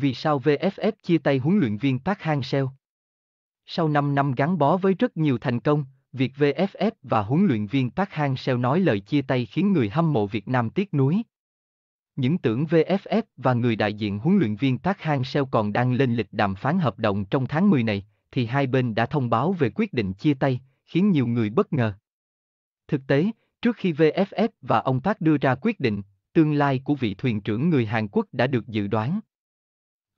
Vì sao VFF chia tay huấn luyện viên Park Hang-seo? Sau 5 năm gắn bó với rất nhiều thành công, việc VFF và huấn luyện viên Park Hang-seo nói lời chia tay khiến người hâm mộ Việt Nam tiếc nuối. Những tưởng VFF và người đại diện huấn luyện viên Park Hang-seo còn đang lên lịch đàm phán hợp đồng trong tháng 10 này, thì hai bên đã thông báo về quyết định chia tay, khiến nhiều người bất ngờ. Thực tế, trước khi VFF và ông Park đưa ra quyết định, tương lai của vị thuyền trưởng người Hàn Quốc đã được dự đoán.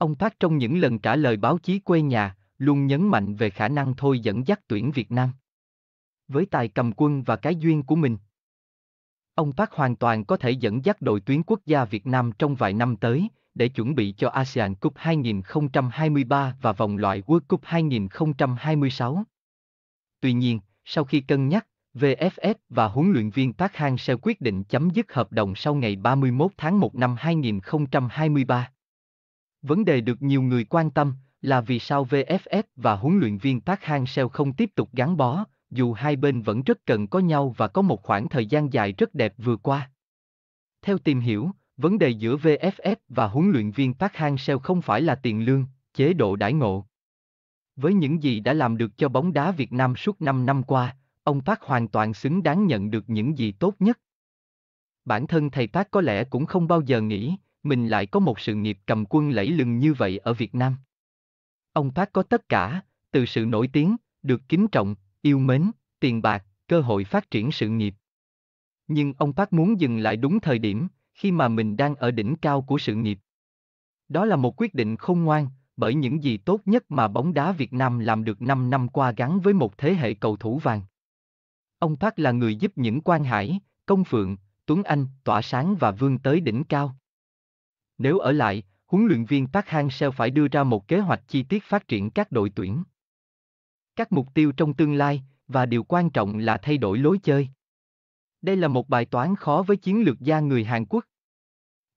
Ông Park trong những lần trả lời báo chí quê nhà, luôn nhấn mạnh về khả năng thôi dẫn dắt tuyển Việt Nam. Với tài cầm quân và cái duyên của mình, ông Park hoàn toàn có thể dẫn dắt đội tuyến quốc gia Việt Nam trong vài năm tới để chuẩn bị cho ASEAN Cup 2023 và vòng loại World Cup 2026. Tuy nhiên, sau khi cân nhắc, VFF và huấn luyện viên Park Hang-seo quyết định chấm dứt hợp đồng sau ngày 31 tháng 1 năm 2023. Vấn đề được nhiều người quan tâm là vì sao VFF và huấn luyện viên Park Hang-seo không tiếp tục gắn bó, dù hai bên vẫn rất cần có nhau và có một khoảng thời gian dài rất đẹp vừa qua. Theo tìm hiểu, vấn đề giữa VFF và huấn luyện viên Park Hang-seo không phải là tiền lương, chế độ đãi ngộ. Với những gì đã làm được cho bóng đá Việt Nam suốt 5 năm qua, ông Park hoàn toàn xứng đáng nhận được những gì tốt nhất. Bản thân thầy Park có lẽ cũng không bao giờ nghĩ, mình lại có một sự nghiệp cầm quân lẫy lừng như vậy ở Việt Nam. Ông Park có tất cả, từ sự nổi tiếng, được kính trọng, yêu mến, tiền bạc, cơ hội phát triển sự nghiệp. Nhưng ông Park muốn dừng lại đúng thời điểm, khi mà mình đang ở đỉnh cao của sự nghiệp. Đó là một quyết định không ngoan, bởi những gì tốt nhất mà bóng đá Việt Nam làm được 5 năm qua gắn với một thế hệ cầu thủ vàng. Ông Park là người giúp những quan hải, công phượng, Tuấn Anh tỏa sáng và vươn tới đỉnh cao. Nếu ở lại, huấn luyện viên Park Hang-seo phải đưa ra một kế hoạch chi tiết phát triển các đội tuyển. Các mục tiêu trong tương lai, và điều quan trọng là thay đổi lối chơi. Đây là một bài toán khó với chiến lược gia người Hàn Quốc.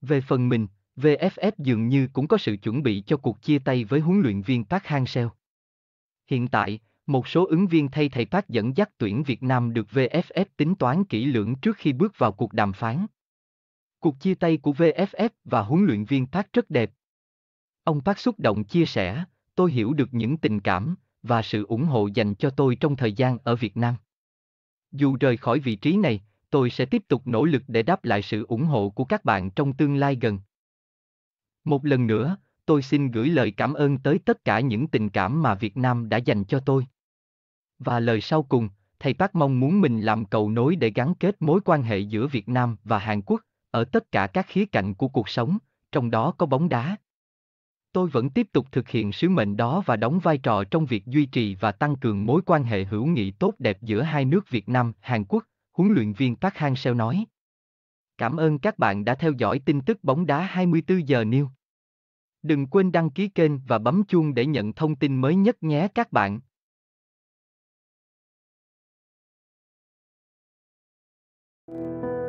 Về phần mình, VFF dường như cũng có sự chuẩn bị cho cuộc chia tay với huấn luyện viên Park Hang-seo. Hiện tại, một số ứng viên thay thầy Park dẫn dắt tuyển Việt Nam được VFF tính toán kỹ lưỡng trước khi bước vào cuộc đàm phán. Cuộc chia tay của VFF và huấn luyện viên Park rất đẹp. Ông Park xúc động chia sẻ, tôi hiểu được những tình cảm và sự ủng hộ dành cho tôi trong thời gian ở Việt Nam. Dù rời khỏi vị trí này, tôi sẽ tiếp tục nỗ lực để đáp lại sự ủng hộ của các bạn trong tương lai gần. Một lần nữa, tôi xin gửi lời cảm ơn tới tất cả những tình cảm mà Việt Nam đã dành cho tôi. Và lời sau cùng, thầy Park mong muốn mình làm cầu nối để gắn kết mối quan hệ giữa Việt Nam và Hàn Quốc ở tất cả các khía cạnh của cuộc sống, trong đó có bóng đá. Tôi vẫn tiếp tục thực hiện sứ mệnh đó và đóng vai trò trong việc duy trì và tăng cường mối quan hệ hữu nghị tốt đẹp giữa hai nước Việt Nam, Hàn Quốc, huấn luyện viên Park Hang-seo nói. Cảm ơn các bạn đã theo dõi tin tức bóng đá 24 giờ New. Đừng quên đăng ký kênh và bấm chuông để nhận thông tin mới nhất nhé các bạn. thank you